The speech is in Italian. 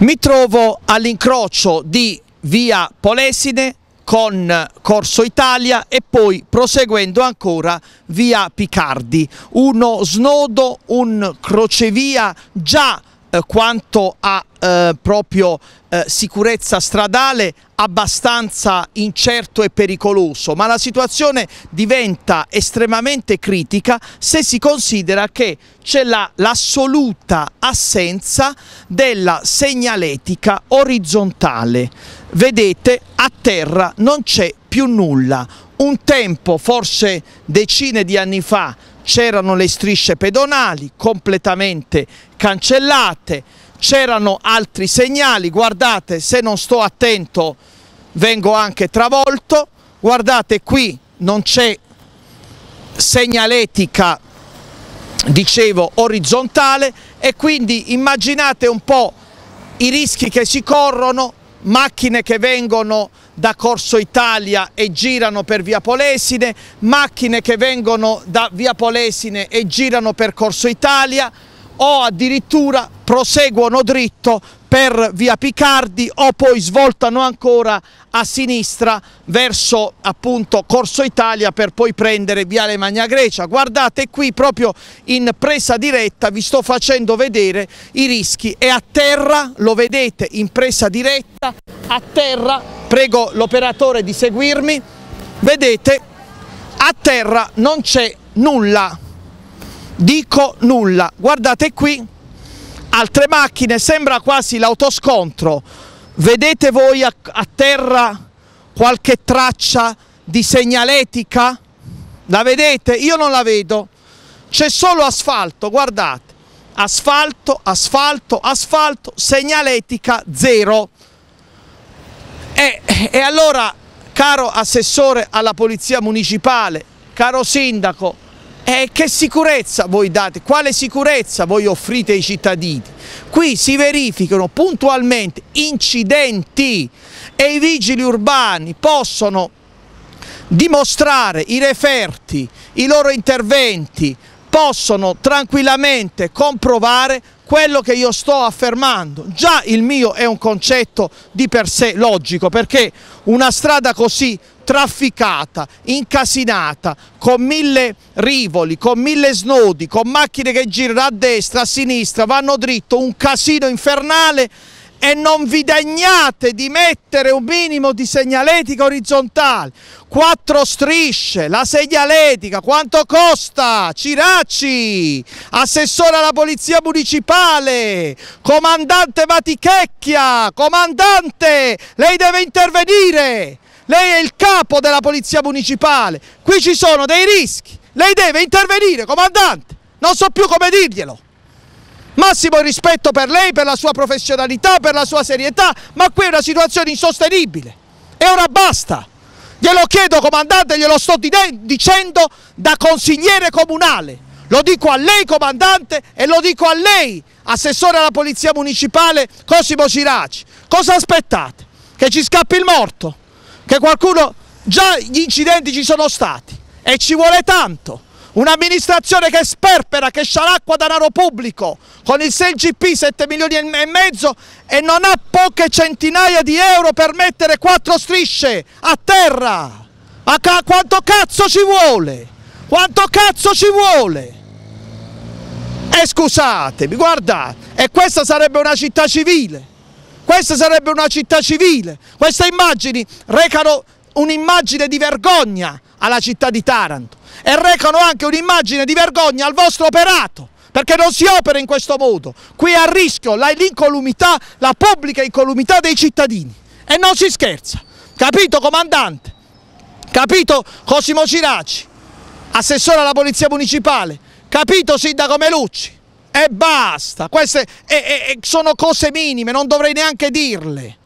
Mi trovo all'incrocio di via Polesine con Corso Italia e poi proseguendo ancora via Picardi, uno snodo, un crocevia già eh, quanto a eh, proprio eh, sicurezza stradale abbastanza incerto e pericoloso, ma la situazione diventa estremamente critica se si considera che c'è l'assoluta la, assenza della segnaletica orizzontale. Vedete, a terra non c'è più nulla. Un tempo, forse decine di anni fa, c'erano le strisce pedonali completamente cancellate, c'erano altri segnali, guardate se non sto attento vengo anche travolto, guardate qui non c'è segnaletica dicevo orizzontale e quindi immaginate un po' i rischi che si corrono, macchine che vengono da Corso Italia e girano per Via Polesine, macchine che vengono da Via Polesine e girano per Corso Italia o addirittura proseguono dritto per via Picardi o poi svoltano ancora a sinistra verso appunto Corso Italia per poi prendere via Alemagna Grecia. Guardate qui proprio in presa diretta vi sto facendo vedere i rischi e a terra, lo vedete in presa diretta, a terra prego l'operatore di seguirmi, vedete a terra non c'è nulla, dico nulla, guardate qui, altre macchine, sembra quasi l'autoscontro, vedete voi a, a terra qualche traccia di segnaletica? La vedete? Io non la vedo, c'è solo asfalto, guardate, asfalto, asfalto, asfalto, segnaletica zero. E, e allora, caro assessore alla Polizia Municipale, caro Sindaco, eh, che sicurezza voi date? Quale sicurezza voi offrite ai cittadini? Qui si verificano puntualmente incidenti e i vigili urbani possono dimostrare i referti, i loro interventi, possono tranquillamente comprovare quello che io sto affermando. Già il mio è un concetto di per sé logico perché una strada così trafficata, incasinata, con mille rivoli, con mille snodi, con macchine che girano a destra, a sinistra, vanno dritto, un casino infernale e non vi degnate di mettere un minimo di segnaletica orizzontale. Quattro strisce, la segnaletica, quanto costa? Ciracci, assessore alla polizia municipale, comandante Matichecchia, comandante, lei deve intervenire, lei è il capo della polizia municipale, qui ci sono dei rischi, lei deve intervenire, comandante, non so più come dirglielo massimo rispetto per lei, per la sua professionalità, per la sua serietà, ma qui è una situazione insostenibile. E ora basta. Glielo chiedo comandante, glielo sto dicendo da consigliere comunale. Lo dico a lei comandante e lo dico a lei assessore alla polizia municipale Cosimo Siraci. Cosa aspettate? Che ci scappi il morto? Che qualcuno... Già gli incidenti ci sono stati e ci vuole tanto. Un'amministrazione che sperpera, che scialacqua denaro pubblico, con il 6GP 7 milioni e mezzo e non ha poche centinaia di euro per mettere quattro strisce a terra. A ca quanto cazzo ci vuole? Quanto cazzo ci vuole? E scusatemi, guardate, e questa sarebbe una città civile, questa sarebbe una città civile, queste immagini recano un'immagine di vergogna alla città di Taranto e recano anche un'immagine di vergogna al vostro operato perché non si opera in questo modo. Qui è a rischio l'incolumità, la pubblica incolumità dei cittadini e non si scherza. Capito comandante? Capito Cosimo Ciracci, assessore alla Polizia Municipale? Capito sindaco Melucci? E basta, queste e, e, sono cose minime, non dovrei neanche dirle.